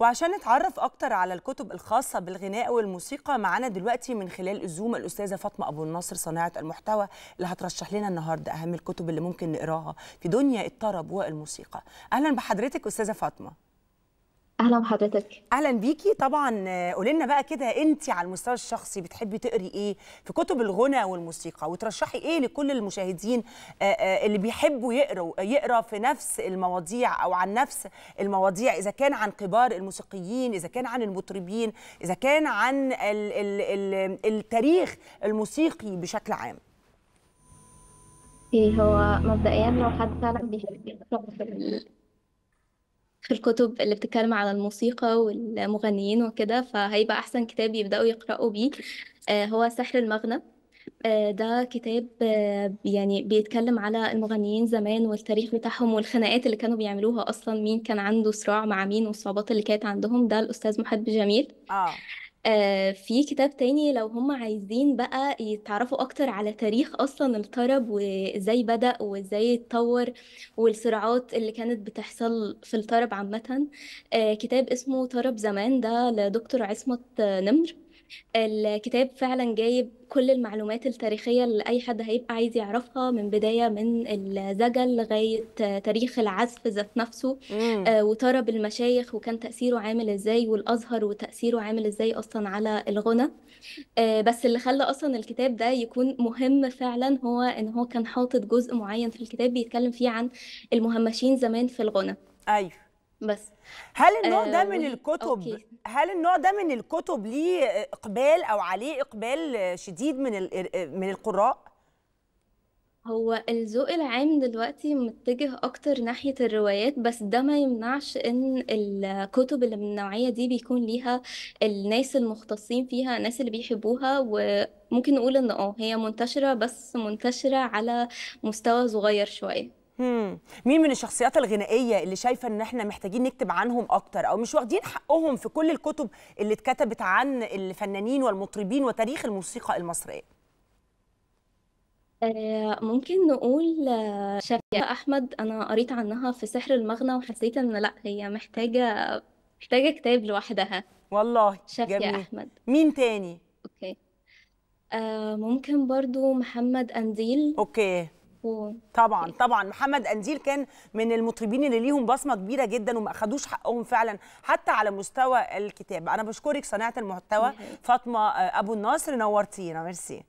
وعشان نتعرف اكتر على الكتب الخاصه بالغناء والموسيقى معانا دلوقتي من خلال الزوم الاستاذه فاطمه ابو النصر صانعه المحتوى اللي هترشح لنا النهارده اهم الكتب اللي ممكن نقراها في دنيا الطرب والموسيقى اهلا بحضرتك استاذه فاطمه اهلا بحضرتك اهلا بيكي طبعا آه، قولي لنا بقى كده انت على المستوى الشخصي بتحبي تقري ايه في كتب الغنى والموسيقى وترشحي ايه لكل المشاهدين آه، آه، اللي بيحبوا يقروا يقرا في نفس المواضيع او عن نفس المواضيع اذا كان عن كبار الموسيقيين اذا كان عن المطربين اذا كان عن الـ الـ الـ التاريخ الموسيقي بشكل عام إيه، هو مبدئيا لو حد فعلا بيحب في الكتب اللي بتتكلم عن الموسيقى والمغنيين وكده فهيبقى أحسن كتاب يبدأوا يقرأوا بيه آه، هو سحر المغنى آه، ده كتاب آه، يعني بيتكلم على المغنيين زمان والتاريخ بتاعهم والخناقات اللي كانوا بيعملوها اصلا مين كان عنده صراع مع مين والصعوبات اللي كانت عندهم ده الاستاذ محب جميل اه آه، في كتاب تاني لو هم عايزين بقى يتعرفوا أكتر على تاريخ أصلا الطرب وإزاي بدأ وإزاي اتطور والصراعات اللي كانت بتحصل في الطرب عامة آه، كتاب اسمه طرب زمان ده لدكتور عصمت نمر الكتاب فعلا جايب كل المعلومات التاريخية اللي أي حد هيبقى عايز يعرفها من بداية من الزجل لغاية تاريخ العزف ذات نفسه آه وطرب المشايخ وكان تأثيره عامل إزاي والأزهر وتأثيره عامل إزاي أصلا على الغنى آه بس اللي خلى أصلا الكتاب ده يكون مهم فعلا هو إن هو كان حاطط جزء معين في الكتاب بيتكلم فيه عن المهمشين زمان في الغنى أيوه بس هل النوع آه، ده من الكتب أوكي. هل النوع ده من الكتب ليه اقبال او عليه اقبال شديد من من القراء هو الذوق العام دلوقتي متجه اكتر ناحية الروايات بس ده ما يمنعش ان الكتب اللي من النوعية دي بيكون ليها الناس المختصين فيها الناس اللي بيحبوها وممكن نقول ان اه هي منتشرة بس منتشرة على مستوى صغير شوية مين من الشخصيات الغنائيه اللي شايفه ان احنا محتاجين نكتب عنهم اكتر او مش واخدين حقهم في كل الكتب اللي اتكتبت عن الفنانين والمطربين وتاريخ الموسيقى المصريه آه، ممكن نقول آه، شافية أحمد أنا قريت عنها في سحر المغنى وحسيت إن لأ هي محتاجة محتاجة كتاب لوحدها والله شافية جميل. أحمد مين تاني؟ أوكي آه، ممكن برضو محمد أنديل أوكي مفهوم طبعا طبعا محمد قنديل كان من المطربين اللي ليهم بصمه كبيره جدا وما اخدوش حقهم فعلا حتى على مستوى الكتاب انا بشكرك صناعه المحتوى فاطمه آه، ابو الناصر نورتينا ميرسي